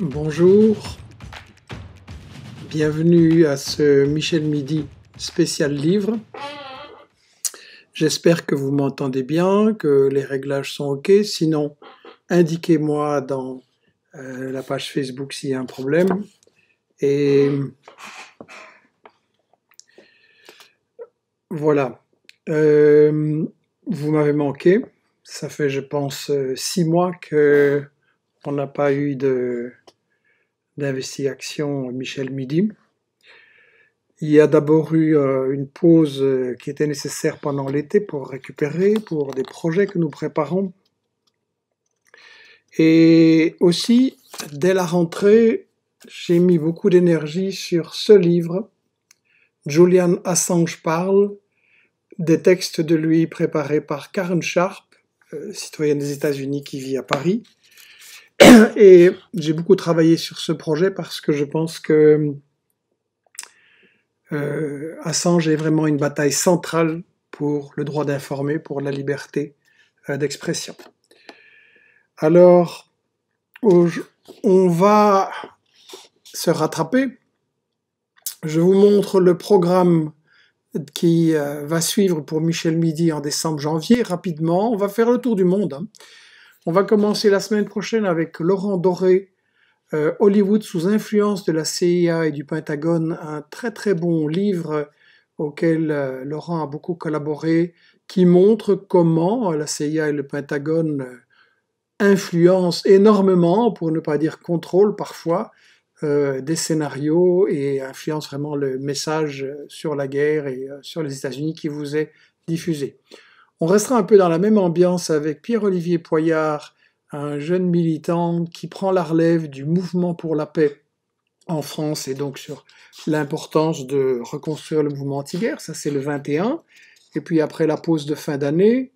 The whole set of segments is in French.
Bonjour, bienvenue à ce Michel Midi spécial livre. J'espère que vous m'entendez bien, que les réglages sont OK. Sinon, indiquez-moi dans euh, la page Facebook s'il y a un problème. Et voilà. Euh, vous m'avez manqué. Ça fait, je pense, euh, six mois que on n'a pas eu de, d'investigation Michel Midi. Il y a d'abord eu euh, une pause euh, qui était nécessaire pendant l'été pour récupérer, pour des projets que nous préparons. Et aussi, dès la rentrée, j'ai mis beaucoup d'énergie sur ce livre. Julian Assange parle des textes de lui préparés par Karen Sharp, euh, citoyenne des États-Unis qui vit à Paris, Et j'ai beaucoup travaillé sur ce projet parce que je pense que euh, Assange est vraiment une bataille centrale pour le droit d'informer, pour la liberté euh, d'expression. Alors, on va se rattraper. Je vous montre le programme qui euh, va suivre pour Michel Midi en décembre-janvier rapidement. On va faire le tour du monde. Hein. On va commencer la semaine prochaine avec Laurent Doré, euh, Hollywood sous influence de la CIA et du Pentagone, un très très bon livre auquel euh, Laurent a beaucoup collaboré, qui montre comment euh, la CIA et le Pentagone influencent énormément, pour ne pas dire contrôlent parfois, des scénarios et influencent vraiment le message sur la guerre et sur les États-Unis qui vous est diffusé. On restera un peu dans la même ambiance avec Pierre-Olivier Poyard, un jeune militant qui prend la relève du mouvement pour la paix en France et donc sur l'importance de reconstruire le mouvement anti-guerre. Ça, c'est le 21. Et puis après la pause de fin d'année,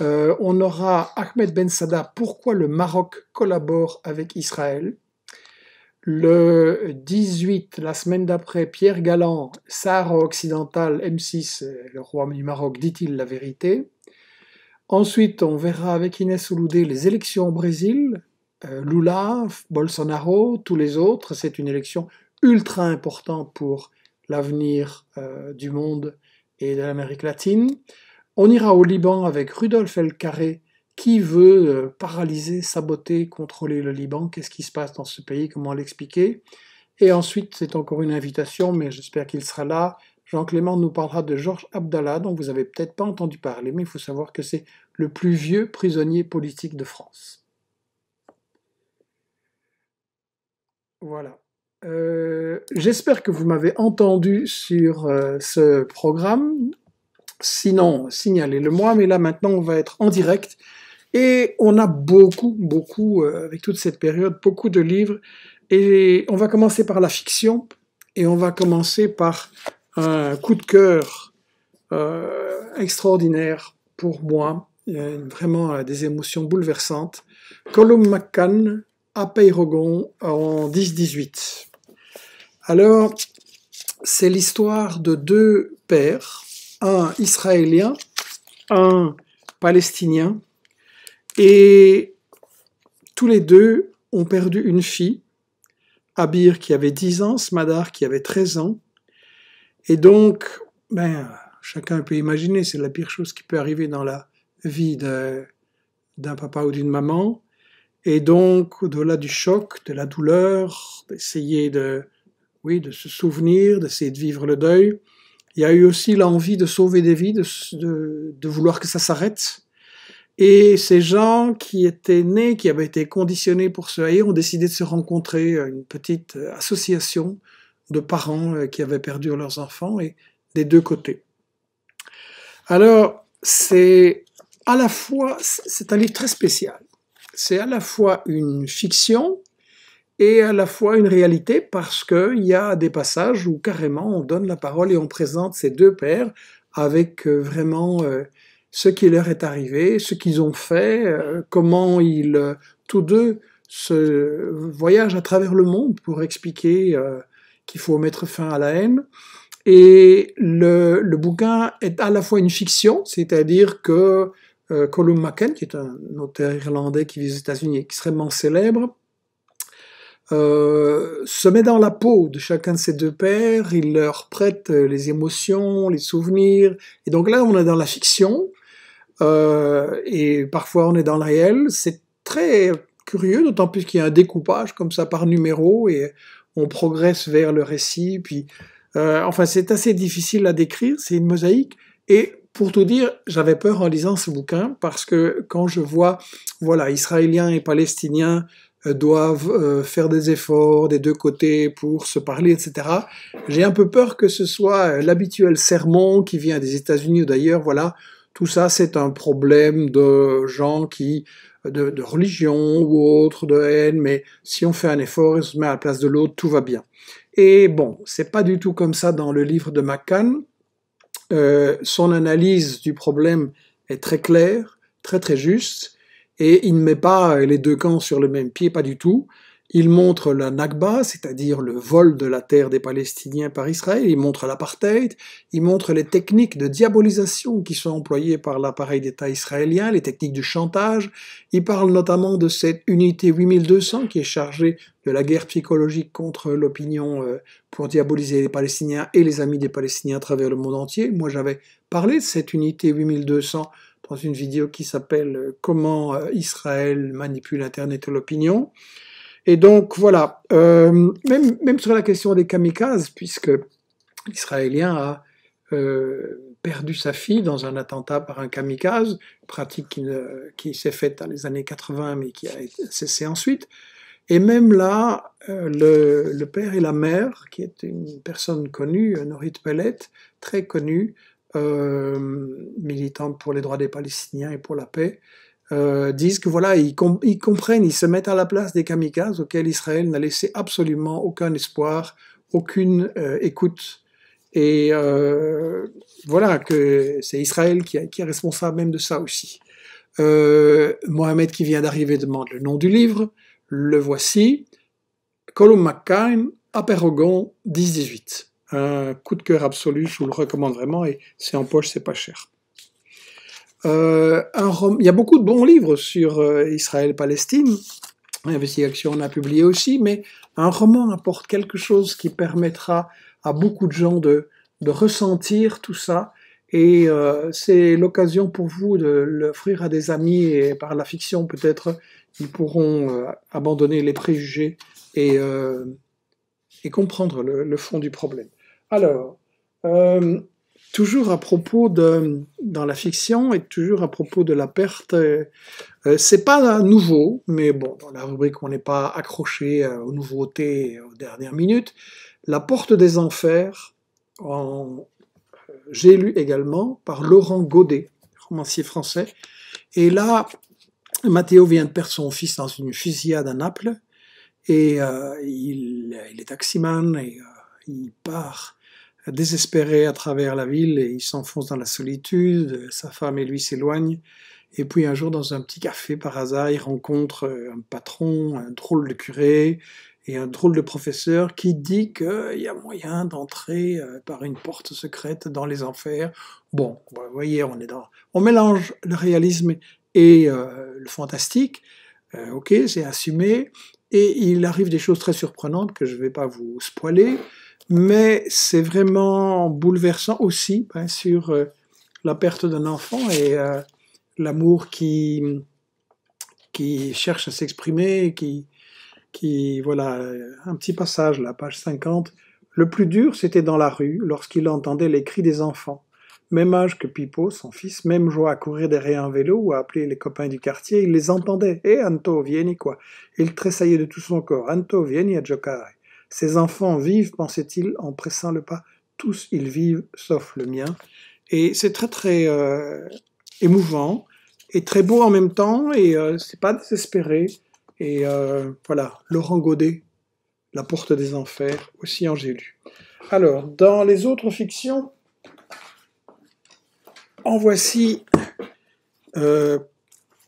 euh, on aura Ahmed Ben Sada, pourquoi le Maroc collabore avec Israël. Le 18, la semaine d'après, Pierre Galant, Sahara occidental, M6, euh, le roi du Maroc, dit-il la vérité. Ensuite, on verra avec Inès Ouloudé les élections au Brésil. Euh, Lula, Bolsonaro, tous les autres, c'est une élection ultra importante pour l'avenir euh, du monde et de l'Amérique latine. On ira au Liban avec Rudolf El Carré, qui veut euh, paralyser, saboter, contrôler le Liban. Qu'est-ce qui se passe dans ce pays Comment l'expliquer Et ensuite, c'est encore une invitation, mais j'espère qu'il sera là, Jean Clément nous parlera de Georges Abdallah, dont vous avez peut-être pas entendu parler, mais il faut savoir que c'est le plus vieux prisonnier politique de France. Voilà. Euh, j'espère que vous m'avez entendu sur euh, ce programme. Sinon, signalez-le moi, mais là maintenant on va être en direct. Et on a beaucoup, beaucoup, euh, avec toute cette période, beaucoup de livres. Et on va commencer par la fiction, et on va commencer par un coup de cœur euh, extraordinaire pour moi, vraiment euh, des émotions bouleversantes. Colum McCann à Peyrogon en 10-18. Alors, c'est l'histoire de deux pères, un israélien, un palestinien, et tous les deux ont perdu une fille, Abir qui avait 10 ans, Smadar qui avait 13 ans, et donc, ben, chacun peut imaginer, c'est la pire chose qui peut arriver dans la vie d'un papa ou d'une maman. Et donc, au-delà du choc, de la douleur, d'essayer de, oui, de se souvenir, d'essayer de vivre le deuil, il y a eu aussi l'envie de sauver des vies, de, vouloir que ça s'arrête. Et ces gens qui étaient nés, qui avaient été conditionnés pour se haïr, ont décidé de se rencontrer à une petite euh, association de parents euh, qui avaient perdu leurs enfants et des deux côtés. Alors, c'est à la fois, c'est un livre très spécial. C'est à la fois une fiction et à la fois une réalité parce qu'il y a des passages où carrément on donne la parole et on présente ces deux pères avec euh, vraiment euh, ce qui leur est arrivé, ce qu'ils ont fait, comment ils tous deux se voyagent à travers le monde pour expliquer qu'il faut mettre fin à la haine. Et le, bouquin est à la fois une fiction, c'est-à-dire que euh, Colum Macken, qui est un auteur irlandais qui vit aux États-Unis extrêmement célèbre, euh, se met dans la peau de chacun de ses deux pères, il leur prête les émotions, les souvenirs, et donc là on est dans la fiction, euh, et parfois on est dans le réel, c'est très curieux, d'autant plus qu'il y a un découpage comme ça par numéro, et on progresse vers le récit, puis euh, enfin c'est assez difficile à décrire, c'est une mosaïque. Et pour tout dire, j'avais peur en lisant ce bouquin parce que quand je vois, voilà, Israéliens et Palestiniens euh, doivent euh, faire des efforts des deux côtés pour se parler, etc. J'ai un peu peur que ce soit l'habituel sermon qui vient des États-Unis ou d'ailleurs, voilà. Tout ça, c'est un problème de gens qui de, religion ou autre, de haine, mais si on fait un effort et on se met à la place de l'autre, tout va bien. Et bon, c'est pas du tout comme ça dans le livre de McCann. Euh, son analyse du problème est très claire, très très juste, et il ne met pas les deux camps sur le même pied, pas du tout. Il montre la Nakba, c'est-à-dire le vol de la terre des Palestiniens par Israël, il montre l'apartheid, il montre les techniques de diabolisation qui sont employées par l'appareil d'État israélien, les techniques du chantage, il parle notamment de cette unité 8200 qui est chargée de la guerre psychologique contre l'opinion euh, pour diaboliser les Palestiniens et les amis des Palestiniens à travers le monde entier. Moi j'avais parlé de cette unité 8200 dans une vidéo qui s'appelle euh, Comment euh, Israël manipule Internet et l'opinion. Et donc voilà, euh, même, même sur la question des kamikazes, puisque l'Israélien a euh, perdu sa fille dans un attentat par un kamikaze, pratique qui, s'est faite dans les années 80 mais qui a cessé ensuite. Et même là, euh, le, le, père et la mère, qui est une personne connue, Norit Pellet, très connue, militante pour les droits des Palestiniens et pour la paix, euh, disent que voilà, ils, comprennent, ils se mettent à la place des kamikazes auxquels Israël n'a laissé absolument aucun espoir, aucune euh, écoute. Et euh, voilà que c'est Israël qui, est responsable même de ça aussi. Mohamed qui vient d'arriver demande le nom du livre, le voici. Colum McCain, Aperogon 10-18. Un coup de cœur absolu, je vous le recommande vraiment et c'est en poche, c'est pas cher. Euh, un Il y a beaucoup de bons livres sur euh, Israël-Palestine. Investigation on a publié aussi, mais un roman apporte quelque chose qui permettra à beaucoup de gens de, de ressentir tout ça. Et euh, c'est l'occasion pour vous de l'offrir à des amis et par la fiction peut-être ils pourront abandonner les préjugés et, et comprendre le, le, fond du problème. Alors, toujours à propos de, dans la fiction et toujours à propos de la perte, ce euh, euh, c'est pas nouveau, mais bon, dans la rubrique, on n'est pas accroché euh, aux nouveautés aux dernières minutes. La porte des enfers, j'ai lu également par Laurent Godet, romancier français. Et là, Mathéo vient de perdre son fils dans une fusillade à Naples. Et il, est taximan et il part désespéré à travers la ville et il s'enfonce dans la solitude, sa femme et lui s'éloignent. Et puis un jour, dans un petit café par hasard, il rencontre euh, un patron, un drôle de curé et un drôle de professeur qui dit qu'il euh, y a moyen d'entrer euh, par une porte secrète dans les enfers. Bon, vous voyez, on est On mélange le réalisme et le fantastique. ok, c'est assumé. Et il arrive des choses très surprenantes que je ne vais pas vous spoiler mais c'est vraiment bouleversant aussi hein, sur euh, la perte d'un enfant et euh, l'amour qui, qui cherche à s'exprimer, qui, qui, voilà, un petit passage, la page 50. Le plus dur, c'était dans la rue, lorsqu'il entendait les cris des enfants. Même âge que Pipo, son fils, même joie à courir derrière un vélo ou à appeler les copains du quartier, il les entendait. Hé, eh, Anto, vieni quoi. Il tressaillait de tout son corps. Anto, vieni à giocare. Ces enfants vivent, pensait-il en pressant le pas. Tous ils vivent, sauf le mien. Et c'est très très euh, émouvant et très beau en même temps. Et euh, c'est pas désespéré. Et euh, voilà, Laurent Godet, La Porte des Enfers, aussi lu. Alors, dans les autres fictions, en voici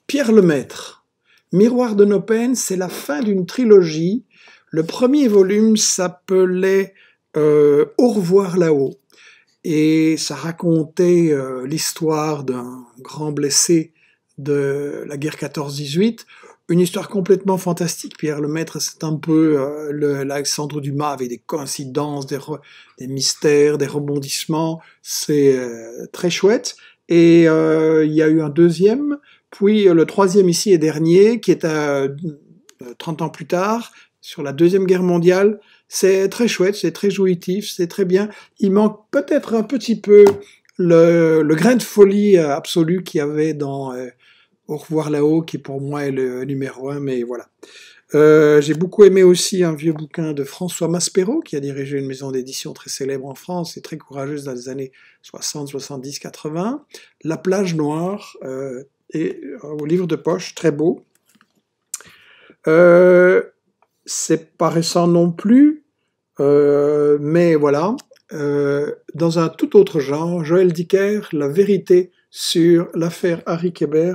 Pierre Lemaître. Miroir de nos peines, c'est la fin d'une trilogie le premier volume s'appelait euh, Au revoir là-haut et ça racontait euh, l'histoire d'un grand blessé de la guerre 14-18. Une histoire complètement fantastique. Pierre le Maître, c'est un peu euh, l'Alexandre Dumas avec des coïncidences, des, mystères, des rebondissements. C'est très chouette. Et il y a eu un deuxième, puis le troisième ici et dernier, qui est à 30 ans plus tard, sur la Deuxième Guerre mondiale. C'est très chouette, c'est très jouitif, c'est très bien. Il manque peut-être un petit peu le, grain de folie euh, absolu qu'il y avait dans euh, Au revoir là-haut, qui pour moi est le numéro un, mais voilà. Euh, j'ai beaucoup aimé aussi un vieux bouquin de François Maspero, qui a dirigé une maison d'édition très célèbre en France et très courageuse dans les années 60, 70, 80. La plage noire, et, au livre de poche, très beau. Euh, c'est pas récent non plus, euh, mais voilà. Euh, dans un tout autre genre, Joël Dicker, La vérité sur l'affaire Harry Kéber.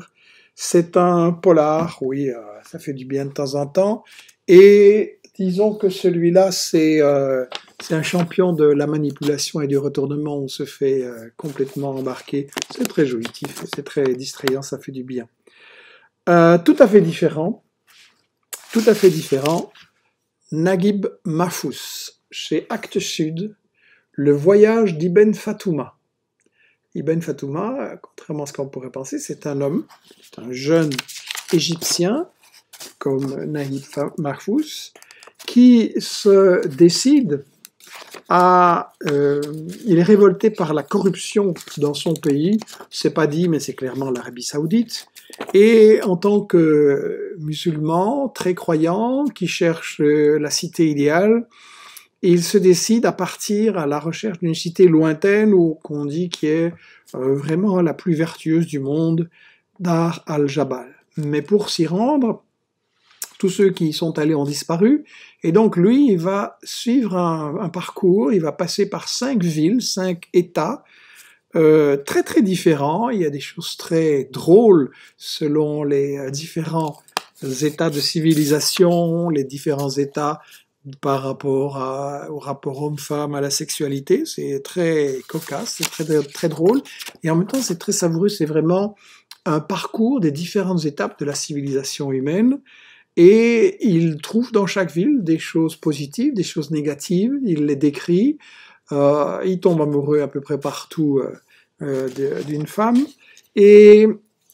C'est un polar, oui, euh, ça fait du bien de temps en temps. Et disons que celui-là, c'est un champion de la manipulation et du retournement. On se fait complètement embarquer. C'est très jouitif, c'est très distrayant, ça fait du bien. tout à fait différent, tout à fait différent. Naguib Mahfouz, chez Actes Sud, Le voyage d'Ibn Fatouma. Ibn Fatouma, contrairement à ce qu'on pourrait penser, c'est un homme, c'est un jeune égyptien, comme Naguib Mahfouz, qui se décide à, euh, il est révolté par la corruption dans son pays. C'est pas dit, mais c'est clairement l'Arabie Saoudite. Et en tant que musulman, très croyant, qui cherche euh, la cité idéale, il se décide à partir à la recherche d'une cité lointaine ou qu'on dit qui est euh, vraiment la plus vertueuse du monde, Dar al-Jabal. Mais pour s'y rendre, tous ceux qui y sont allés ont disparu. Et donc lui, il va suivre un parcours, il va passer par cinq villes, cinq États, euh, très très différents. Il y a des choses très drôles selon les euh, différents euh, états de civilisation, les différents états par rapport au rapport homme-femme, à la sexualité. C'est très cocasse, c'est très, très drôle. Et en même temps, c'est très savoureux. C'est vraiment un parcours des différentes étapes de la civilisation humaine. Et il trouve dans chaque ville des choses positives, des choses négatives. Il les décrit. il tombe amoureux à peu près partout euh, d'une femme. Et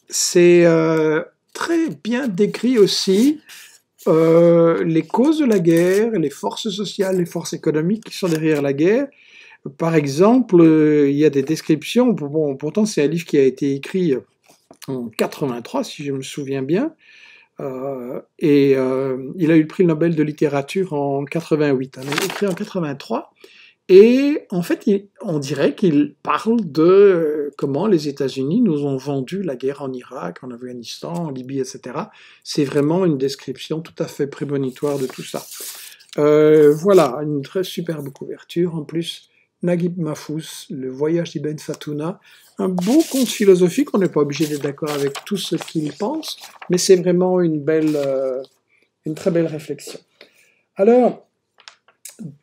c'est euh, très bien décrit aussi euh, les causes de la guerre, les forces sociales, les forces économiques qui sont derrière la guerre. Par exemple, il y a des descriptions, bon, pourtant c'est un livre qui a été écrit en 83 si je me souviens bien, et il a eu le prix Nobel de littérature en 88, hein, écrit en 83, et en fait, on dirait qu'il parle de euh, comment les États-Unis nous ont vendu la guerre en Irak, en Afghanistan, en Libye, etc. C'est vraiment une description tout à fait prémonitoire de tout ça. Euh, voilà, une très superbe couverture. En plus, Naguib Mahfouz, Le voyage d'Ibn Fatouna. Un beau conte philosophique, on n'est pas obligé d'être d'accord avec tout ce qu'il pense, mais c'est vraiment une belle, euh, une très belle réflexion. Alors,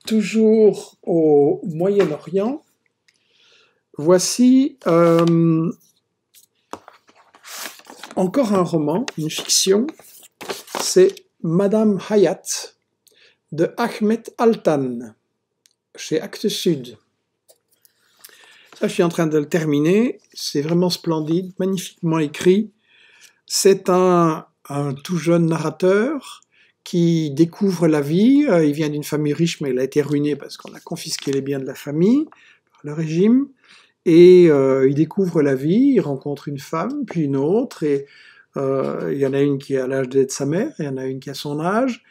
toujours au Moyen-Orient, voici euh, encore un roman, une fiction, c'est Madame Hayat de Ahmed Altan chez Actes Sud. Là, je suis en train de le terminer. C'est vraiment splendide, magnifiquement écrit. C'est un, tout jeune narrateur qui découvre la vie. Euh, il vient d'une famille riche, mais il a été ruiné parce qu'on a confisqué les biens de la famille par le régime. Et euh, il découvre la vie, il rencontre une femme, puis une autre, et euh, il y en a une qui à l'âge d'être sa mère, il y en a une qui a son âge.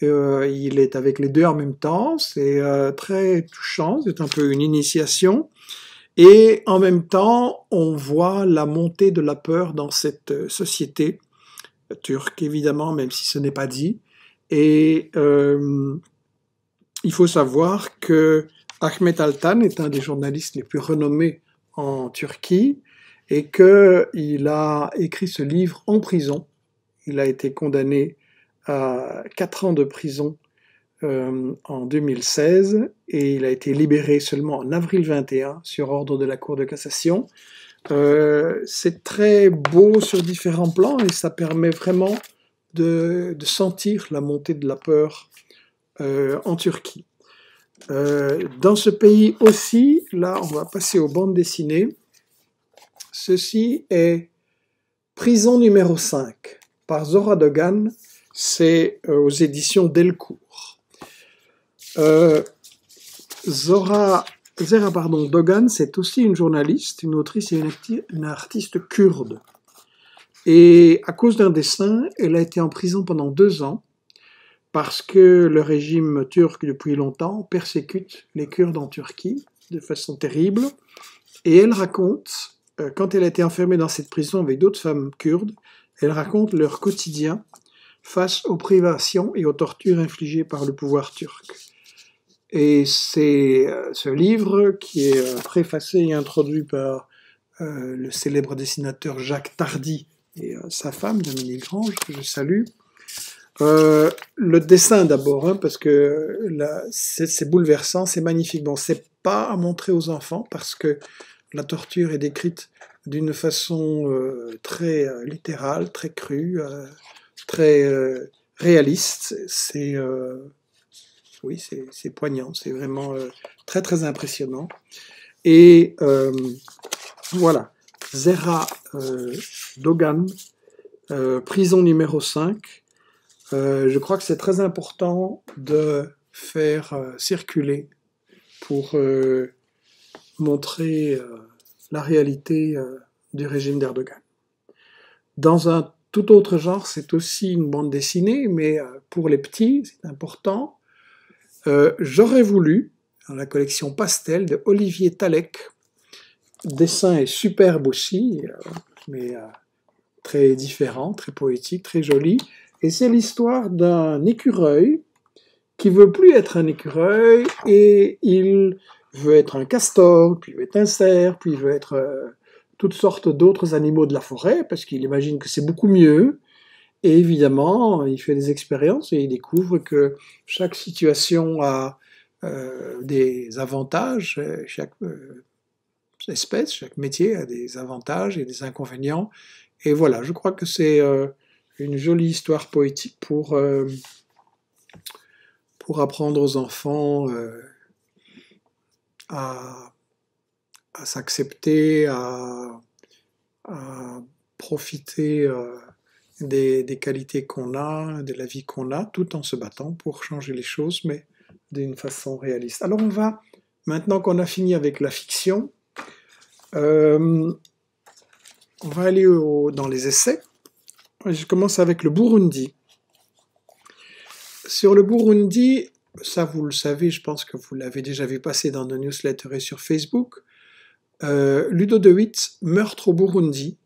il est avec les deux en même temps, c'est très touchant, c'est un peu une initiation. Et en même temps, on voit la montée de la peur dans cette société turque, évidemment, même si ce n'est pas dit. Et euh, il faut savoir que Ahmet Altan est un des journalistes les plus renommés en Turquie et qu'il a écrit ce livre en prison. Il a été condamné à 4 ans de prison euh, en 2016 et il a été libéré seulement en avril 21 sur ordre de la Cour de cassation. Euh, c'est très beau sur différents plans et ça permet vraiment de, sentir la montée de la peur euh, en Turquie. Euh, dans ce pays aussi, là on va passer aux bandes dessinées, ceci est Prison numéro 5 par Zora Dogan, c'est euh, aux éditions Delcourt. Zora, pardon, Dogan, c'est aussi une journaliste, une autrice et une artiste kurde. Et à cause d'un dessin, elle a été en prison pendant deux ans parce que le régime turc depuis longtemps persécute les Kurdes en Turquie de façon terrible. Et elle raconte, euh, quand elle a été enfermée dans cette prison avec d'autres femmes kurdes, elle raconte leur quotidien face aux privations et aux tortures infligées par le pouvoir turc. Et c'est euh, ce livre qui est euh, préfacé et introduit par le célèbre dessinateur Jacques Tardy, et euh, sa femme, Dominique Grange, que je salue. Euh, le dessin d'abord, hein, parce que c'est bouleversant, c'est magnifique. Bon, c'est pas à montrer aux enfants parce que la torture est décrite d'une façon euh, très littérale, très crue, très réaliste. C'est oui, c'est poignant, c'est vraiment très très impressionnant. Et voilà. Zera euh, Dogan, euh, prison numéro 5. Euh, je crois que c'est très important de faire circuler pour montrer la réalité du régime d'Erdogan. Dans un tout autre genre, c'est aussi une bande dessinée, mais pour les petits, c'est important. J'aurais voulu, dans la collection Pastel de Olivier Talek, dessin est superbe aussi, euh, mais euh, très différent, très poétique, très joli. Et c'est l'histoire d'un écureuil qui veut plus être un écureuil et il veut être un castor, puis il veut être un cerf, puis il veut être euh, toutes sortes d'autres animaux de la forêt parce qu'il imagine que c'est beaucoup mieux. Et évidemment, il fait des expériences et il découvre que chaque situation a des avantages, chaque espèce, chaque métier a des avantages et des inconvénients. Et voilà, je crois que c'est euh, une jolie histoire poétique pour, euh, pour apprendre aux enfants euh, à, à s'accepter, à, profiter des, qualités qu'on a, de la vie qu'on a, tout en se battant pour changer les choses, mais d'une façon réaliste. Alors on va, maintenant qu'on a fini avec la fiction, euh, on va aller dans les essais. Je commence avec le Burundi. Sur le Burundi, ça vous le savez, je pense que vous l'avez déjà vu passer dans nos newsletters et sur Facebook. Euh, Ludo de Witt, meurtre au Burundi,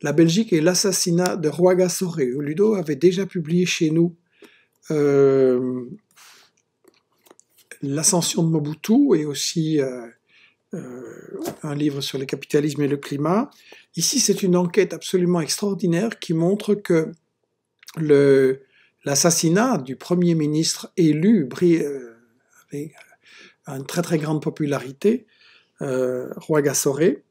la Belgique et l'assassinat de Roaga Soré. Ludo avait déjà publié chez nous euh, l'ascension de Mobutu et aussi euh, un livre sur le capitalisme et le climat. Ici, c'est une enquête absolument extraordinaire qui montre que l'assassinat du Premier ministre élu, euh, avec une très très grande popularité, euh, Roi Gassoré,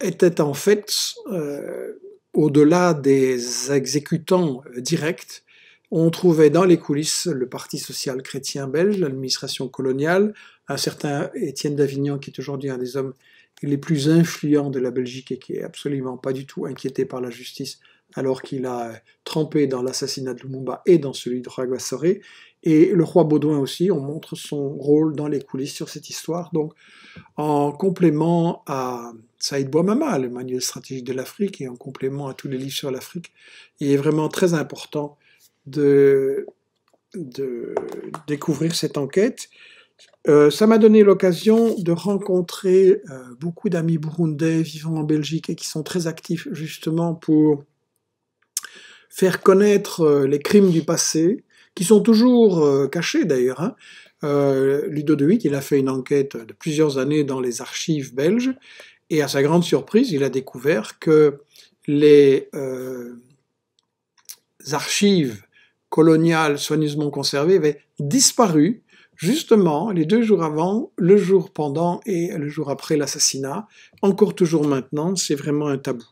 était en fait, euh, au-delà des exécutants directs, on trouvait dans les coulisses le Parti social chrétien belge, l'administration coloniale, un certain Étienne d'Avignon, qui est aujourd'hui un des hommes les plus influents de la Belgique et qui est absolument pas du tout inquiété par la justice, alors qu'il a euh, trempé dans l'assassinat de Lumumba et dans celui de soré Et le roi Baudouin aussi, on montre son rôle dans les coulisses sur cette histoire. Donc, en complément à Saïd Bouamama, le manuel stratégique de l'Afrique, et en complément à tous les livres sur l'Afrique, il est vraiment très important de découvrir cette enquête. Euh, ça m'a donné l'occasion de rencontrer euh, beaucoup d'amis burundais vivant en Belgique et qui sont très actifs justement pour faire connaître euh, les crimes du passé, qui sont toujours cachés d'ailleurs. Ludo de Witt, il a fait une enquête de plusieurs années dans les archives belges, et à sa grande surprise, il a découvert que les archives coloniales soigneusement conservées avaient disparu justement, les deux jours avant, le jour pendant et le jour après l'assassinat, encore toujours maintenant, c'est vraiment un tabou.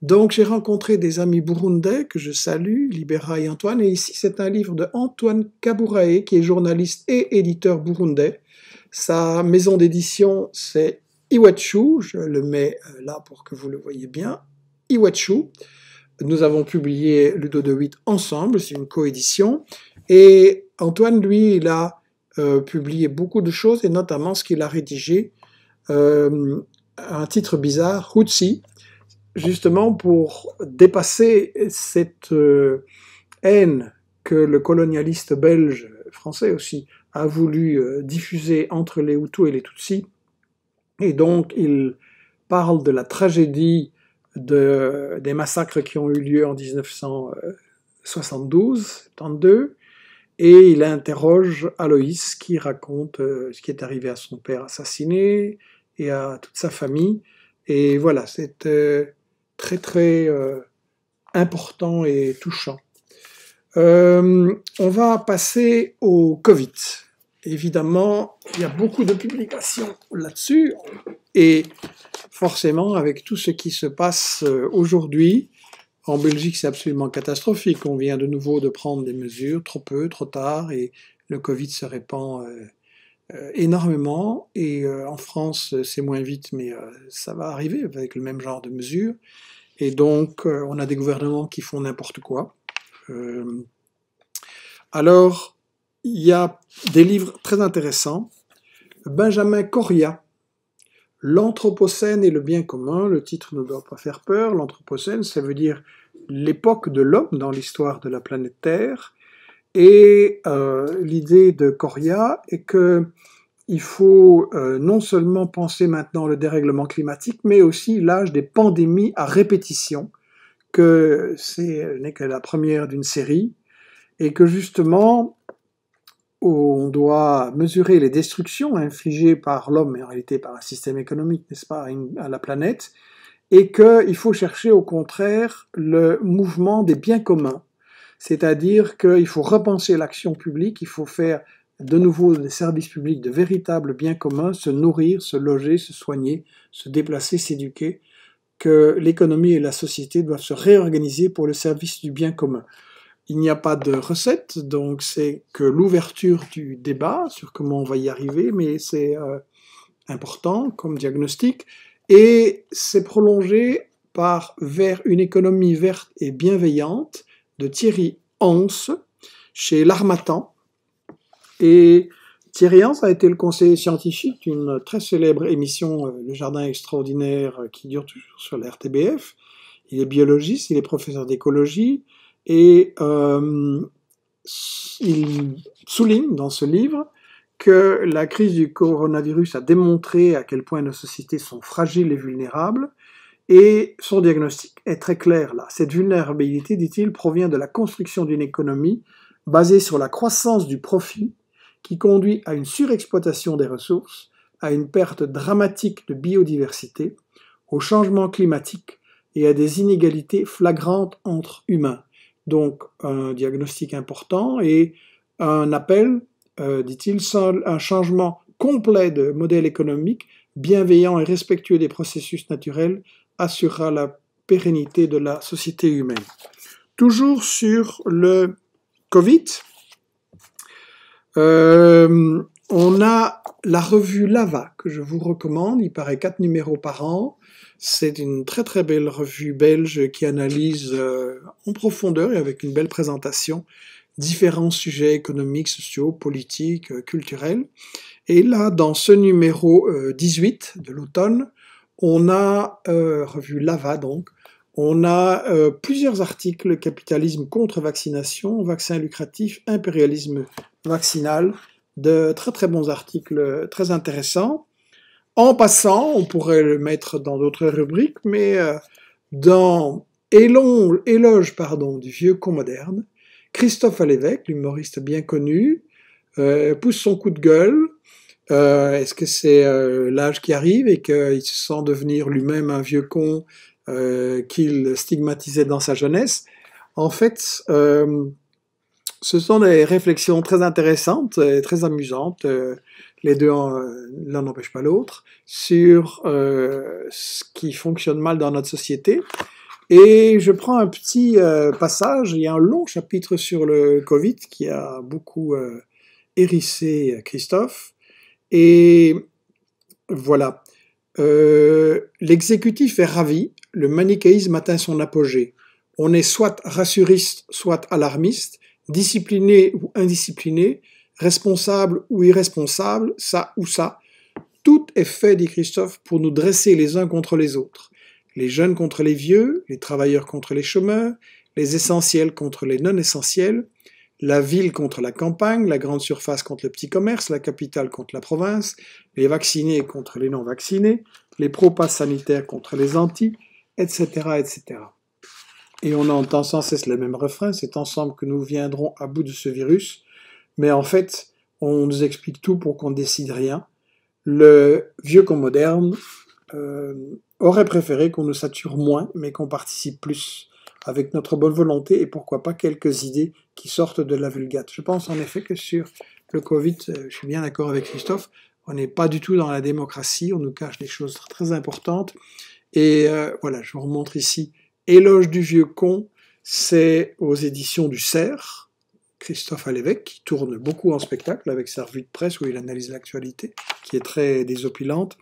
Donc j'ai rencontré des amis burundais que je salue, Libéra et Antoine, et ici c'est un livre de Antoine Kabouraé qui est journaliste et éditeur burundais. Sa maison d'édition, c'est Iwachu, je le mets euh, là pour que vous le voyez bien, Iwachu. Nous avons publié le Ludo de 8 ensemble, c'est une coédition, et Antoine, lui, il a euh, publié beaucoup de choses, et notamment ce qu'il a rédigé, euh, un titre bizarre, Hutsi, justement pour dépasser cette euh, haine que le colonialiste belge, français aussi, a voulu diffuser entre les Hutus et les Tutsis. Et donc, il parle de la tragédie des massacres qui ont eu lieu en 1972, 72, et il interroge Aloïs qui raconte euh, ce qui est arrivé à son père assassiné et à toute sa famille. Et voilà, c'est euh, très très euh, important et touchant. on va passer au Covid. Évidemment, il y a beaucoup de publications là-dessus et forcément avec tout ce qui se passe aujourd'hui, en Belgique, c'est absolument catastrophique. On vient de nouveau de prendre des mesures, trop peu, trop tard, et le Covid se répand euh, euh, énormément. Et euh, en France, c'est moins vite, mais ça va arriver avec le même genre de mesures. Et donc, on a des gouvernements qui font n'importe quoi. alors, il y a des livres très intéressants. Benjamin Coria, L'Anthropocène et le bien commun, le titre ne doit pas faire peur. L'Anthropocène, ça veut dire l'époque de l'homme dans l'histoire de la planète Terre. Et euh, l'idée de Coria est que il faut euh, non seulement penser maintenant le dérèglement climatique, mais aussi l'âge des pandémies à répétition, que c'est n'est que la première d'une série, et que justement on doit mesurer les destructions infligées par l'homme, mais en réalité par un système économique, n'est-ce pas, à la planète, et qu'il faut chercher au contraire le mouvement des biens communs. C'est-à-dire qu'il faut repenser l'action publique, il faut faire de nouveau des services publics de véritables biens communs, se nourrir, se loger, se soigner, se déplacer, s'éduquer, que l'économie et la société doivent se réorganiser pour le service du bien commun. Il n'y a pas de recette, donc c'est que l'ouverture du débat sur comment on va y arriver, mais c'est euh, important comme diagnostic et c'est prolongé par Vers une économie verte et bienveillante de Thierry Hans chez L'Armatan. Et Thierry Hans a été le conseiller scientifique d'une très célèbre émission euh, Le Jardin Extraordinaire euh, qui dure toujours sur la RTBF. Il est biologiste, il est professeur d'écologie et euh, il souligne dans ce livre que la crise du coronavirus a démontré à quel point nos sociétés sont fragiles et vulnérables, et son diagnostic est très clair là. Cette vulnérabilité, dit-il, provient de la construction d'une économie basée sur la croissance du profit qui conduit à une surexploitation des ressources, à une perte dramatique de biodiversité, au changement climatique et à des inégalités flagrantes entre humains. Donc un diagnostic important et un appel euh, dit-il, un changement complet de modèle économique, bienveillant et respectueux des processus naturels, assurera la pérennité de la société humaine. Toujours sur le Covid, euh, on a la revue Lava que je vous recommande. Il paraît quatre numéros par an. C'est une très très belle revue belge qui analyse euh, en profondeur et avec une belle présentation différents sujets économiques, sociaux, politiques, euh, culturels. Et là, dans ce numéro 18 euh, de l'automne, on a euh, revu l'AVA, donc, on a plusieurs articles, capitalisme contre vaccination, vaccin lucratif, impérialisme vaccinal, de très très bons articles très intéressants. En passant, on pourrait le mettre dans d'autres rubriques, mais dans Éloge, éloge pardon, du vieux con moderne, Christophe Alévèque, l'humoriste bien connu, euh, pousse son coup de gueule. Euh, est-ce que c'est euh, l'âge qui arrive et qu'il se sent devenir lui-même un vieux con qu'il stigmatisait dans sa jeunesse En fait, ce sont des réflexions très intéressantes et très amusantes, les deux, l'un n'empêche pas l'autre, sur ce qui fonctionne mal dans notre société. Et je prends un petit euh, passage, il y a un long chapitre sur le Covid qui a beaucoup euh, hérissé euh, Christophe. Et voilà, l'exécutif est ravi, le manichéisme atteint son apogée. On est soit rassuriste, soit alarmiste, discipliné ou indiscipliné, responsable ou irresponsable, ça ou ça. Tout est fait, dit Christophe, pour nous dresser les uns contre les autres les jeunes contre les vieux, les travailleurs contre les chômeurs, les essentiels contre les non-essentiels, la ville contre la campagne, la grande surface contre le petit commerce, la capitale contre la province, les vaccinés contre les non-vaccinés, les propas sanitaires contre les anti, etc., etc. Et on entend sans cesse les mêmes refrains, c'est ensemble que nous viendrons à bout de ce virus, mais en fait, on nous explique tout pour qu'on décide rien. Le vieux comme moderne, euh, aurait préféré qu'on nous sature moins, mais qu'on participe plus avec notre bonne volonté et pourquoi pas quelques idées qui sortent de la vulgate. Je pense en effet que sur le Covid, euh, je suis bien d'accord avec Christophe, on n'est pas du tout dans la démocratie, on nous cache des choses très importantes. Et euh, voilà, je vous remontre ici Éloge du vieux con, c'est aux éditions du Cerf. Christophe l'évêque qui tourne beaucoup en spectacle avec sa revue de presse où il analyse l'actualité, qui est très désopilante.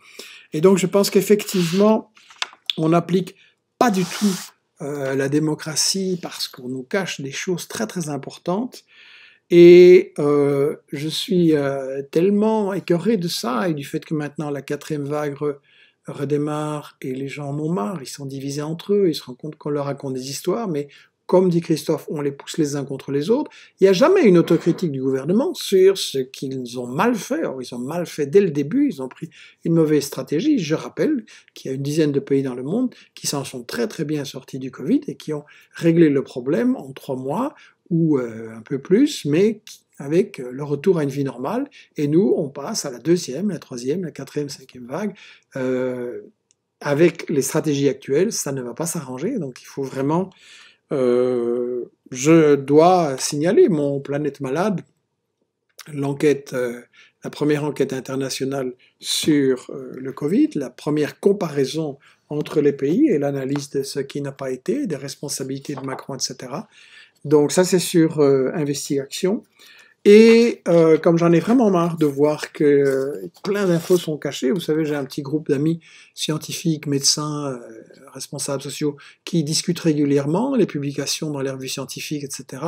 Et donc je pense qu'effectivement, on n'applique pas du tout euh, la démocratie parce qu'on nous cache des choses très très importantes. Et euh, je suis euh, tellement écœuré de ça et du fait que maintenant la quatrième vague redémarre et les gens en ont marre, ils sont divisés entre eux, ils se rendent compte qu'on leur raconte des histoires, mais comme dit Christophe, on les pousse les uns contre les autres. Il n'y a jamais une autocritique du gouvernement sur ce qu'ils ont mal fait. ils ont mal fait dès le début, ils ont pris une mauvaise stratégie. Je rappelle qu'il y a une dizaine de pays dans le monde qui s'en sont très très bien sortis du Covid et qui ont réglé le problème en trois mois ou euh, un peu plus, mais avec euh, le retour à une vie normale. Et nous, on passe à la deuxième, la troisième, la quatrième, cinquième vague. Euh, avec les stratégies actuelles, ça ne va pas s'arranger. Donc il faut vraiment euh, je dois signaler mon Planète Malade, l'enquête, euh, la première enquête internationale sur euh, le Covid, la première comparaison entre les pays et l'analyse de ce qui n'a pas été, des responsabilités de Macron, etc. Donc ça c'est sur Investigation. Et euh, comme j'en ai vraiment marre de voir que euh, plein d'infos sont cachées, vous savez, j'ai un petit groupe d'amis scientifiques, médecins, euh, responsables sociaux qui discutent régulièrement les publications dans les revues scientifiques, etc.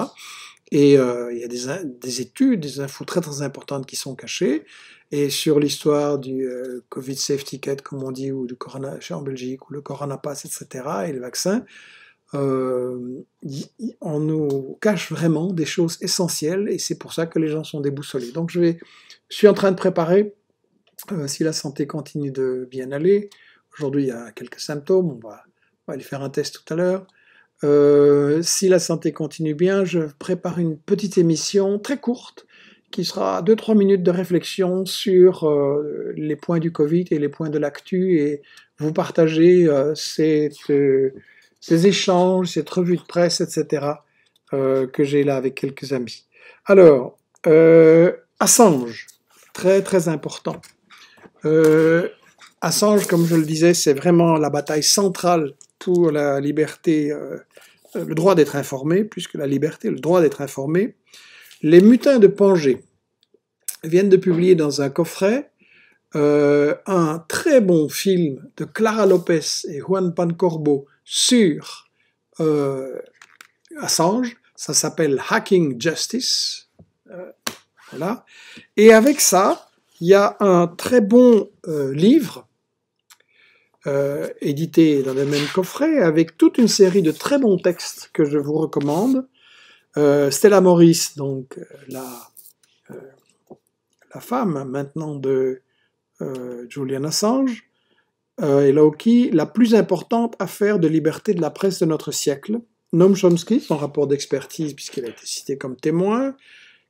Et il y a des, des, études, des infos très très importantes qui sont cachées. Et sur l'histoire du Covid Safety Cat, comme on dit, ou du Corona en Belgique, ou le Corona Pass, etc., et le vaccin, euh, on nous cache vraiment des choses essentielles et c'est pour ça que les gens sont déboussolés. Donc je, suis en train de préparer, euh, si la santé continue de bien aller, aujourd'hui il y a quelques symptômes, on va, aller faire un test tout à l'heure. Euh, si la santé continue bien, je prépare une petite émission très courte qui sera 2-3 minutes de réflexion sur les points du Covid et les points de l'actu et vous partager cette, ces échanges, cette revue de presse, etc., euh, que j'ai là avec quelques amis. Alors, euh, Assange, très très important. Euh, Assange, comme je le disais, c'est vraiment la bataille centrale pour la liberté, le droit d'être informé, plus que la liberté, le droit d'être informé. Les mutins de Pangé viennent de publier dans un coffret un très bon film de Clara Lopez et Juan Pancorbo sur euh, Assange. Ça s'appelle Hacking Justice. Euh, voilà. Et avec ça, il y a un très bon euh, livre édité dans le même coffret avec toute une série de très bons textes que je vous recommande. Stella Morris, donc la femme maintenant de Julian Assange, euh, la plus importante affaire de liberté de la presse de notre siècle. Noam Chomsky, son rapport d'expertise, puisqu'il a été cité comme témoin,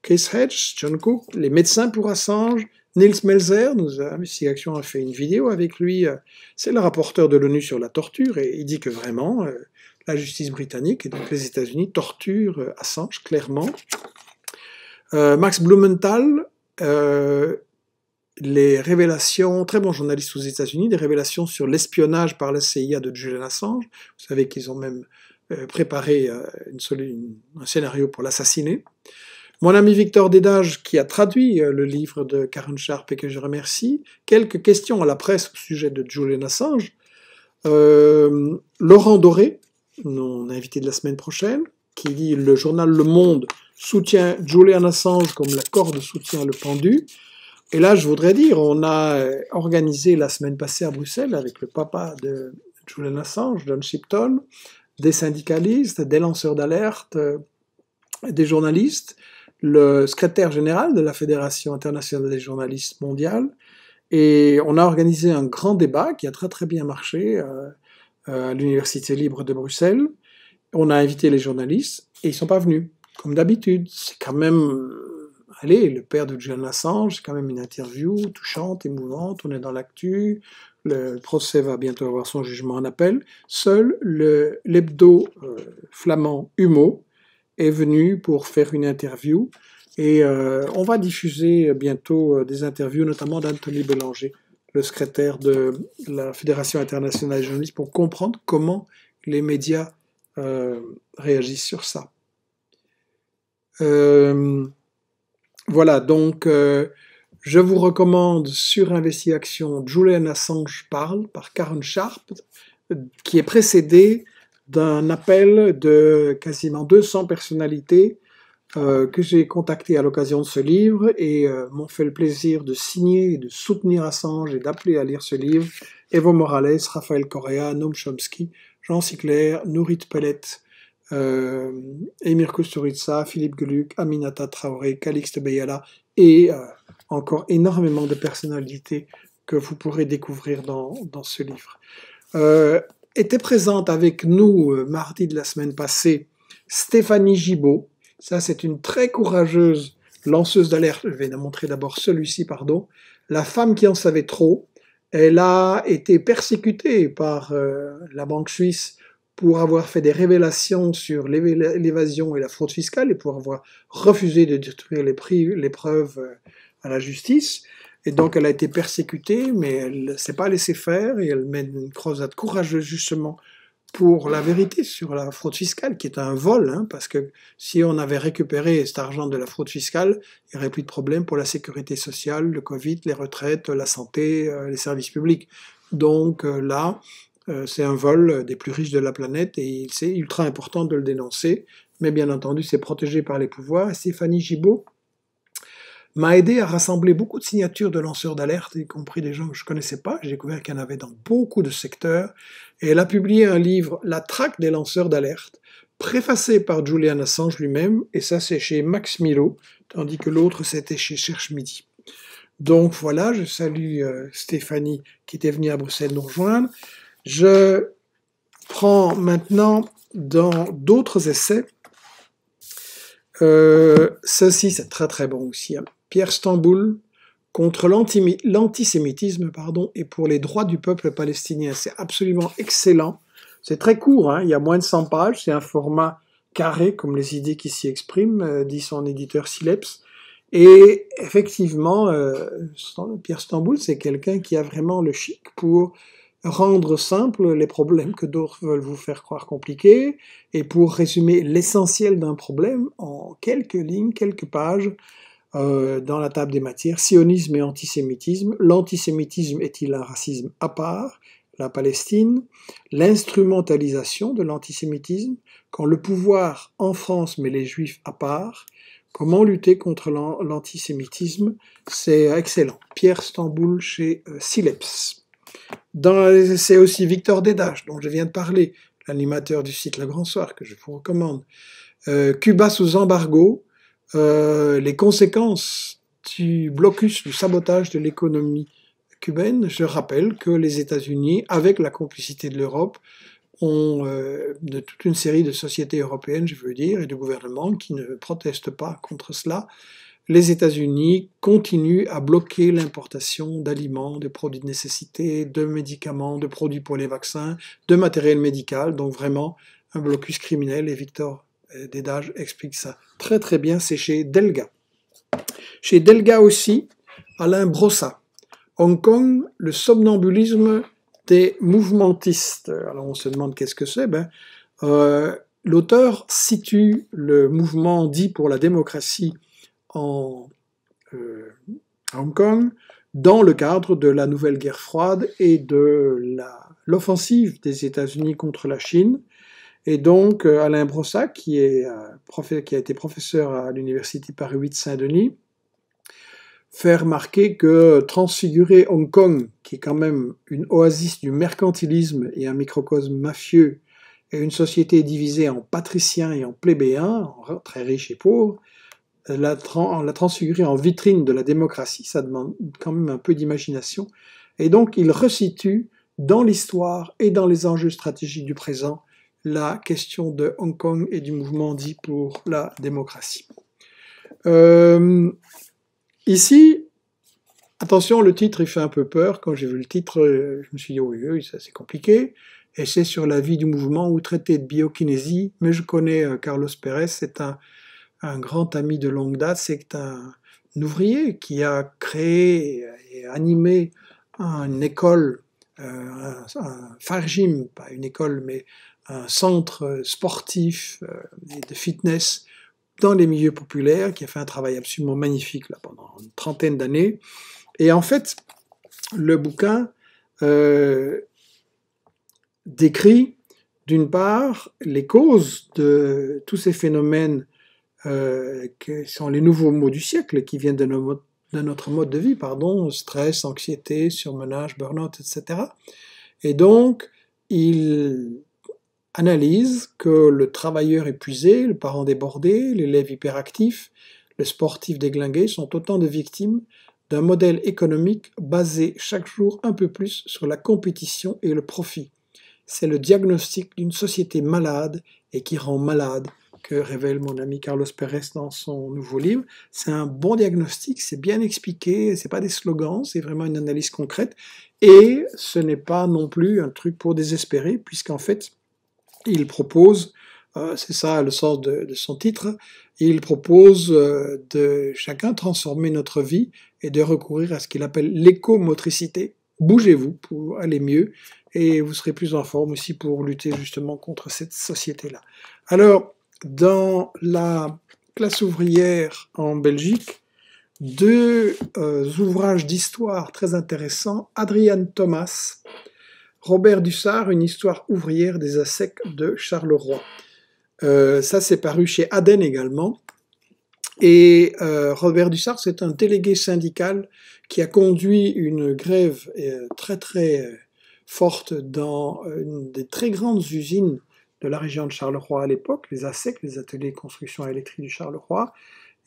Chris Hedge, John Cook, les médecins pour Assange, Nils Melzer, nous, Action a fait une vidéo avec lui, euh, c'est le rapporteur de l'ONU sur la torture, et il dit que vraiment, euh, la justice britannique et donc les États-Unis torturent euh, Assange, clairement. Max Blumenthal, les révélations, très bons journalistes aux États-Unis, des révélations sur l'espionnage par la CIA de Julian Assange. Vous savez qu'ils ont même euh, préparé euh, un scénario pour l'assassiner. Mon ami Victor Dédage, qui a traduit euh, le livre de Karen Sharp et que je remercie, quelques questions à la presse au sujet de Julian Assange. Laurent Doré, mon invité de la semaine prochaine, qui dit le journal Le Monde soutient Julian Assange comme la corde soutient le pendu. Et là, je voudrais dire, on a euh, organisé la semaine passée à Bruxelles avec le papa de Julian Assange, John Shipton, des syndicalistes, des lanceurs d'alerte, euh, des journalistes, le secrétaire général de la Fédération internationale des journalistes mondiale. Et on a organisé un grand débat qui a très très bien marché euh, à l'Université libre de Bruxelles. On a invité les journalistes et ils ne sont pas venus, comme d'habitude. C'est quand même allez, le père de Julian Assange, c'est quand même une interview touchante, émouvante, on est dans l'actu, le procès va bientôt avoir son jugement en appel. Seul l'hebdo euh, flamand Humo est venu pour faire une interview et euh, on va diffuser bientôt euh, des interviews, notamment d'Anthony Bélanger, le secrétaire de la Fédération internationale des journalistes, pour comprendre comment les médias réagissent sur ça. Voilà, donc euh, je vous recommande sur Investi Action Julian Assange parle par Karen Sharp, qui est précédé d'un appel de quasiment 200 personnalités euh, que j'ai contactées à l'occasion de ce livre et euh, m'ont fait le plaisir de signer et de soutenir Assange et d'appeler à lire ce livre. Evo Morales, Raphaël Correa, Noam Chomsky, Jean Siclair, Nourit Pellet, euh, Emir Kusturica, Philippe Gluck, Aminata Traoré, Calixte Beyala et euh, encore énormément de personnalités que vous pourrez découvrir dans, ce livre. Euh, était présente avec nous mardi de la semaine passée Stéphanie Gibaud. Ça, c'est une très courageuse lanceuse d'alerte. Je vais la montrer d'abord celui-ci, pardon. La femme qui en savait trop. Elle a été persécutée par la banque suisse pour avoir fait des révélations sur l'évasion et la fraude fiscale et pour avoir refusé de détruire les, preuves euh, à la justice. Et donc elle a été persécutée, mais elle ne s'est pas laissée faire et elle mène une croisade courageuse justement pour la vérité sur la fraude fiscale, qui est un vol, hein, parce que si on avait récupéré cet argent de la fraude fiscale, il n'y aurait plus de problème pour la sécurité sociale, le Covid, les retraites, la santé, euh, les services publics. Donc euh, là, euh, c'est un vol euh, des plus riches de la planète et c'est ultra important de le dénoncer. Mais bien entendu, c'est protégé par les pouvoirs. Stéphanie Gibault m'a aidé à rassembler beaucoup de signatures de lanceurs d'alerte, y compris des gens que je ne connaissais pas. J'ai découvert qu'il y en avait dans beaucoup de secteurs. Et elle a publié un livre, La traque des lanceurs d'alerte, préfacé par Julian Assange lui-même. Et ça, c'est chez Max Milo, tandis que l'autre, c'était chez Cherche Midi. Donc voilà, je salue euh, Stéphanie qui était venue à Bruxelles nous rejoindre. Je prends maintenant dans d'autres essais. Euh, ceci, c'est très très bon aussi. Hein. Pierre Stamboul contre l'antisémitisme pardon, et pour les droits du peuple palestinien. C'est absolument excellent. C'est très court, hein. il y a moins de 100 pages, c'est un format carré comme les idées qui s'y expriment, euh, dit son éditeur Sileps. Et effectivement, euh, Pierre Stamboul, c'est quelqu'un qui a vraiment le chic pour rendre simples les problèmes que d'autres veulent vous faire croire compliqués, et pour résumer l'essentiel d'un problème en quelques lignes, quelques pages, euh, dans la table des matières, sionisme et antisémitisme, l'antisémitisme est-il un racisme à part, la Palestine, l'instrumentalisation de l'antisémitisme, quand le pouvoir en France met les juifs à part, Comment lutter contre l'antisémitisme C'est excellent. Pierre Stamboul chez euh, Sileps. C'est aussi Victor Dédache, dont je viens de parler, l'animateur du site La Grand Soir, que je vous recommande. Euh, Cuba sous embargo, euh, les conséquences du blocus, du sabotage de l'économie cubaine. Je rappelle que les États-Unis, avec la complicité de l'Europe, ont euh, de toute une série de sociétés européennes, je veux dire, et de gouvernements qui ne protestent pas contre cela les États-Unis continuent à bloquer l'importation d'aliments, de produits de nécessité, de médicaments, de produits pour les vaccins, de matériel médical, donc vraiment un blocus criminel, et Victor euh, Dédage explique ça très très bien, c'est chez Delga. Chez Delga aussi, Alain Brossa. Hong Kong, le somnambulisme des mouvementistes. Alors on se demande qu'est-ce que c'est ben, euh, L'auteur situe le mouvement dit pour la démocratie en, euh, Hong Kong dans le cadre de la nouvelle guerre froide et de l'offensive des États-Unis contre la Chine. Et donc euh, Alain Brossac, qui, est, euh, a été professeur à l'Université Paris 8 Saint-Denis, fait remarquer que transfigurer Hong Kong, qui est quand même une oasis du mercantilisme et un microcosme mafieux, et une société divisée en patriciens et en plébéiens, très riches et pauvres, la, la transfigurer en vitrine de la démocratie, ça demande quand même un peu d'imagination. Et donc, il resitue dans l'histoire et dans les enjeux stratégiques du présent la question de Hong Kong et du mouvement dit pour la démocratie. Euh, ici, attention, le titre, il fait un peu peur. Quand j'ai vu le titre, je me suis dit, oui, oui ça c'est compliqué. Et c'est sur la vie du mouvement ou traité de biokinésie. Mais je connais euh, Carlos Pérez, c'est un un grand ami de longue date, c'est un ouvrier qui a créé et animé une école, euh, un, un pas une école, mais un centre sportif euh, et de fitness dans les milieux populaires, qui a fait un travail absolument magnifique là, pendant une trentaine d'années. Et en fait, le bouquin euh, décrit d'une part les causes de tous ces phénomènes euh, qui sont les nouveaux mots du siècle, qui viennent de, notre mode de vie, pardon, stress, anxiété, surmenage, burn-out, etc. Et donc, il analyse que le travailleur épuisé, le parent débordé, l'élève hyperactif, le sportif déglingué sont autant de victimes d'un modèle économique basé chaque jour un peu plus sur la compétition et le profit. C'est le diagnostic d'une société malade et qui rend malade que révèle mon ami Carlos Pérez dans son nouveau livre. C'est un bon diagnostic, c'est bien expliqué, c'est pas des slogans, c'est vraiment une analyse concrète. Et ce n'est pas non plus un truc pour désespérer, puisqu'en fait, il propose, euh, c'est ça le sens de, son titre, il propose euh, de chacun transformer notre vie et de recourir à ce qu'il appelle l'écomotricité. Bougez-vous pour aller mieux et vous serez plus en forme aussi pour lutter justement contre cette société-là. Alors, dans la classe ouvrière en Belgique deux euh, ouvrages d'histoire très intéressants, Adrian Thomas, Robert Dussard, Une histoire ouvrière des ASEC de Charleroi. Euh, ça, s'est paru chez Aden également. Et euh, Robert Dussard, c'est un délégué syndical qui a conduit une grève très très forte dans une des très grandes usines de la région de Charleroi à l'époque, les ASEC, les ateliers de construction électrique du Charleroi,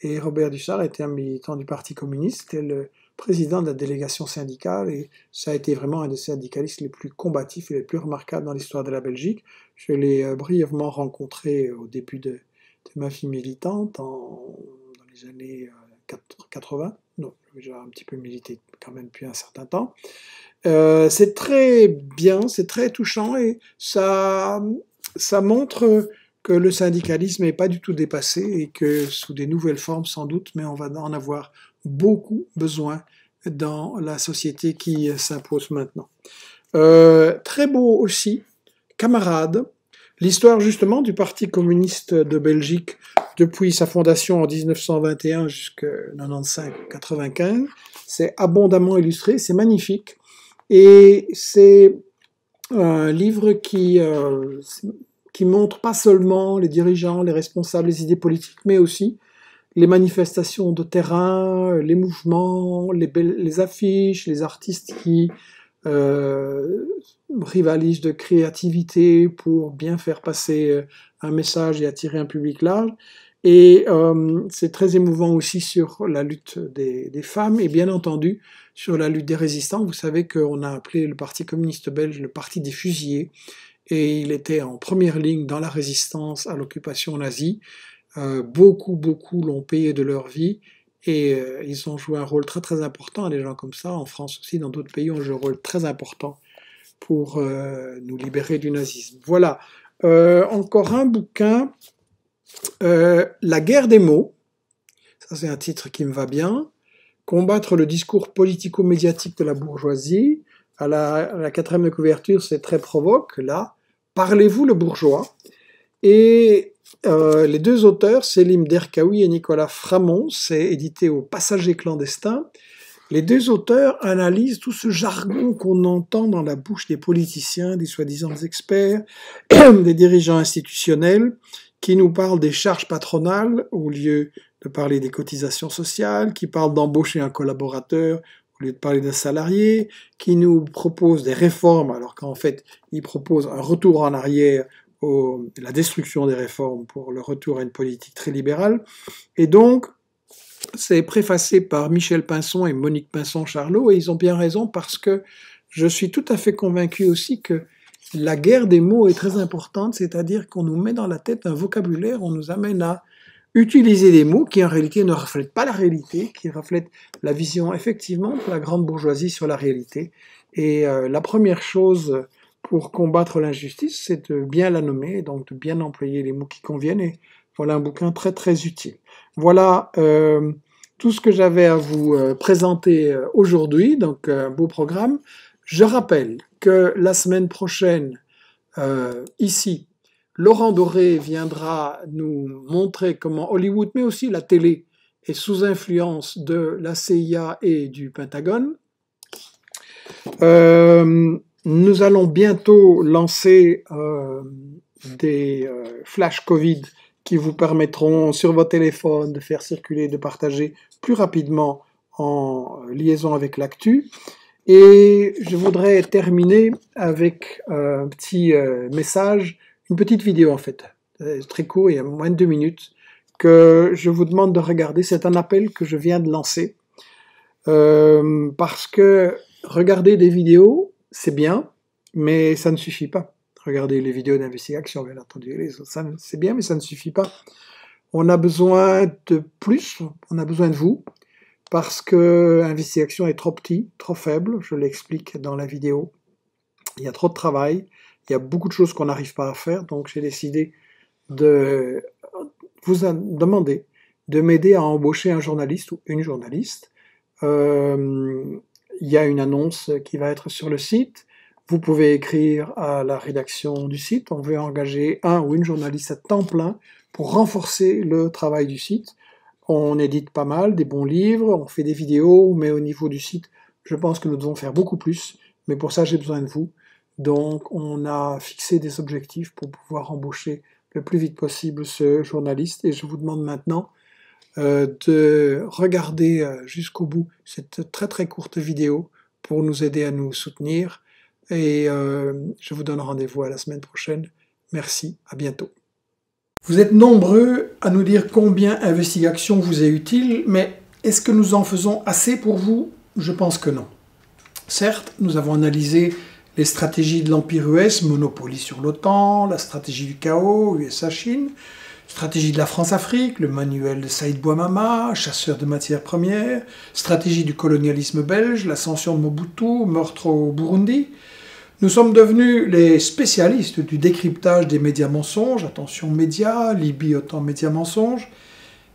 et Robert Duchard était un militant du Parti communiste, était le président de la délégation syndicale, et ça a été vraiment un des syndicalistes les plus combatifs et les plus remarquables dans l'histoire de la Belgique. Je l'ai euh, brièvement rencontré euh, au début de, ma vie militante, dans les années 80, euh, non, j'ai un petit peu milité quand même depuis un certain temps. c'est très bien, c'est très touchant et ça ça montre que le syndicalisme n'est pas du tout dépassé et que sous des nouvelles formes sans doute, mais on va en avoir beaucoup besoin dans la société qui s'impose maintenant. Euh, très beau aussi, camarade, l'histoire justement du Parti communiste de Belgique depuis sa fondation en 1921 jusqu'en 1995, 95 c'est abondamment illustré, c'est magnifique, et c'est un livre euh, qui, montre pas seulement les dirigeants, les responsables, les idées politiques, mais aussi les manifestations de terrain, les mouvements, les, affiches, les artistes qui euh, rivalisent de créativité pour bien faire passer un message et attirer un public large. Et euh, c'est très émouvant aussi sur la lutte des, femmes et bien entendu sur la lutte des résistants. Vous savez qu'on a appelé le Parti communiste belge le Parti des fusillés et il était en première ligne dans la résistance à l'occupation nazie. Euh, beaucoup, beaucoup l'ont payé de leur vie et euh, ils ont joué un rôle très, très important. Des gens comme ça, en France aussi, dans d'autres pays, ont joué un rôle très important pour euh, nous libérer du nazisme. Voilà. encore un bouquin euh, la guerre des mots, ça c'est un titre qui me va bien, combattre le discours politico-médiatique de la bourgeoisie, à la, quatrième de couverture c'est très provoque, là, Parlez-vous le bourgeois Et euh, les deux auteurs, Selim Derkaoui et Nicolas Framont, c'est édité au Passager clandestin, les deux auteurs analysent tout ce jargon qu'on entend dans la bouche des politiciens, des soi-disant experts, des dirigeants institutionnels, qui nous parle des charges patronales au lieu de parler des cotisations sociales, qui parle d'embaucher un collaborateur au lieu de parler d'un salarié, qui nous propose des réformes alors qu'en fait il propose un retour en arrière, au, la destruction des réformes pour le retour à une politique très libérale. Et donc, c'est préfacé par Michel Pinson et Monique Pinson-Charlot, et ils ont bien raison parce que je suis tout à fait convaincu aussi que la guerre des mots est très importante, c'est-à-dire qu'on nous met dans la tête un vocabulaire, on nous amène à utiliser des mots qui en réalité ne reflètent pas la réalité, qui reflètent la vision effectivement de la grande bourgeoisie sur la réalité. Et euh, la première chose pour combattre l'injustice, c'est de bien la nommer, donc de bien employer les mots qui conviennent. Et voilà un bouquin très très utile. Voilà euh, tout ce que j'avais à vous euh, présenter aujourd'hui, donc un beau programme. Je rappelle que la semaine prochaine, euh, ici, Laurent Doré viendra nous montrer comment Hollywood, mais aussi la télé, est sous influence de la CIA et du Pentagone. Euh, nous allons bientôt lancer euh, des flash Covid qui vous permettront sur votre téléphone, de faire circuler, de partager plus rapidement en liaison avec l'actu. Et je voudrais terminer avec euh, un petit euh, message, une petite vidéo en fait, euh, très court, il y a moins de deux minutes, que je vous demande de regarder. C'est un appel que je viens de lancer. parce que regarder des vidéos, c'est bien, mais ça ne suffit pas. Regarder les vidéos d'investigation, bien entendu, c'est bien, mais ça ne suffit pas. On a besoin de plus, on a besoin de vous, parce que l'investigation est trop petit, trop faible, je l'explique dans la vidéo. Il y a trop de travail, il y a beaucoup de choses qu'on n'arrive pas à faire, donc j'ai décidé de vous demander de m'aider à embaucher un journaliste ou une journaliste. Euh, il y a une annonce qui va être sur le site. Vous pouvez écrire à la rédaction du site. On veut engager un ou une journaliste à temps plein pour renforcer le travail du site. On édite pas mal, des bons livres, on fait des vidéos, mais au niveau du site, je pense que nous devons faire beaucoup plus. Mais pour ça, j'ai besoin de vous. Donc, on a fixé des objectifs pour pouvoir embaucher le plus vite possible ce journaliste. Et je vous demande maintenant euh, de regarder euh, jusqu'au bout cette très très courte vidéo pour nous aider à nous soutenir. Et euh, je vous donne rendez-vous à la semaine prochaine. Merci, à bientôt. Vous êtes nombreux à nous dire combien Investigation vous est utile, mais est-ce que nous en faisons assez pour vous Je pense que non. Certes, nous avons analysé les stratégies de l'Empire US, Monopoly sur l'OTAN, la stratégie du chaos, USA-Chine, stratégie de la France-Afrique, le manuel de Saïd Bouamama, chasseur de matières premières, stratégie du colonialisme belge, l'ascension de Mobutu, meurtre au Burundi, nous sommes devenus les spécialistes du décryptage des médias mensonges, attention médias, Libye autant médias mensonges,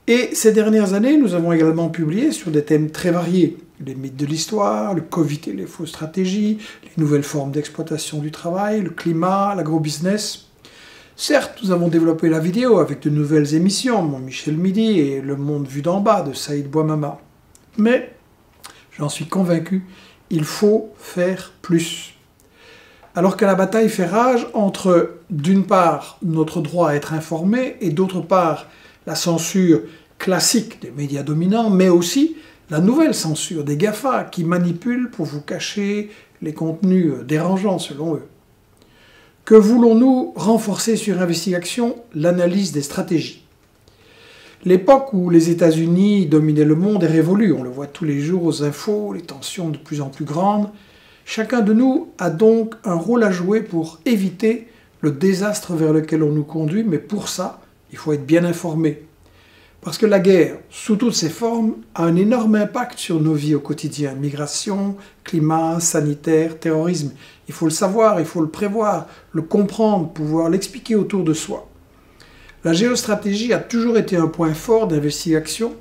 et ces dernières années, nous avons également publié sur des thèmes très variés, les mythes de l'histoire, le Covid et les fausses stratégies, les nouvelles formes d'exploitation du travail, le climat, l'agro-business. Certes, nous avons développé la vidéo avec de nouvelles émissions, Mon Michel Midi et Le Monde vu d'en bas de Saïd Bouamama. Mais, j'en suis convaincu, il faut faire plus alors que la bataille fait rage entre, d'une part, notre droit à être informé, et d'autre part, la censure classique des médias dominants, mais aussi la nouvelle censure des GAFA qui manipulent pour vous cacher les contenus dérangeants selon eux. Que voulons-nous renforcer sur investigation L'analyse des stratégies. L'époque où les États-Unis dominaient le monde est révolue, on le voit tous les jours aux infos, les tensions de plus en plus grandes, Chacun de nous a donc un rôle à jouer pour éviter le désastre vers lequel on nous conduit, mais pour ça, il faut être bien informé. Parce que la guerre, sous toutes ses formes, a un énorme impact sur nos vies au quotidien. Migration, climat, sanitaire, terrorisme. Il faut le savoir, il faut le prévoir, le comprendre, pouvoir l'expliquer autour de soi. La géostratégie a toujours été un point fort d'investigation,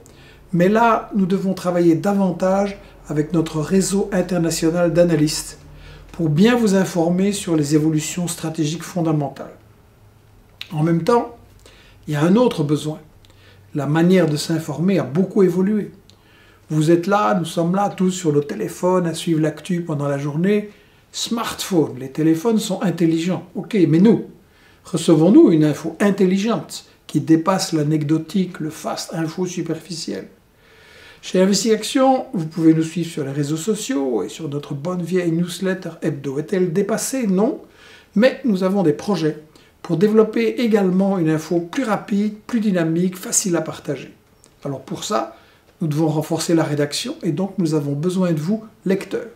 mais là, nous devons travailler davantage avec notre réseau international d'analystes pour bien vous informer sur les évolutions stratégiques fondamentales. En même temps, il y a un autre besoin. La manière de s'informer a beaucoup évolué. Vous êtes là, nous sommes là tous sur le téléphone à suivre l'actu pendant la journée. Smartphone, les téléphones sont intelligents. Ok, mais nous, recevons-nous une info intelligente qui dépasse l'anecdotique, le fast info superficiel chez InvestiAction, Action, vous pouvez nous suivre sur les réseaux sociaux et sur notre bonne vieille newsletter hebdo. Est-elle dépassée Non. Mais nous avons des projets pour développer également une info plus rapide, plus dynamique, facile à partager. Alors pour ça, nous devons renforcer la rédaction et donc nous avons besoin de vous, lecteurs.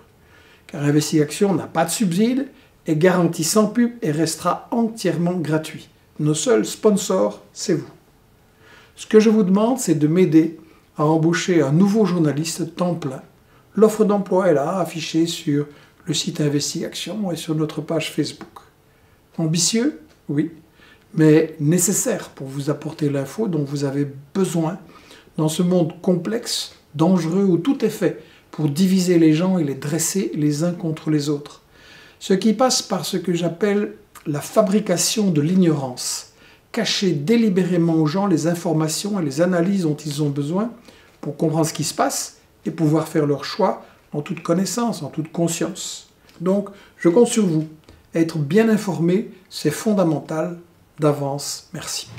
Car Investi Action n'a pas de subsides, est garantie sans pub et restera entièrement gratuit. Nos seuls sponsors, c'est vous. Ce que je vous demande, c'est de m'aider a embaucher un nouveau journaliste temps plein. L'offre d'emploi est là, affichée sur le site Investi Action et sur notre page Facebook. Ambitieux Oui, mais nécessaire pour vous apporter l'info dont vous avez besoin dans ce monde complexe, dangereux, où tout est fait pour diviser les gens et les dresser les uns contre les autres. Ce qui passe par ce que j'appelle la fabrication de l'ignorance, cacher délibérément aux gens les informations et les analyses dont ils ont besoin pour comprendre ce qui se passe et pouvoir faire leur choix en toute connaissance, en toute conscience. Donc, je compte sur vous. Être bien informé, c'est fondamental. D'avance, merci.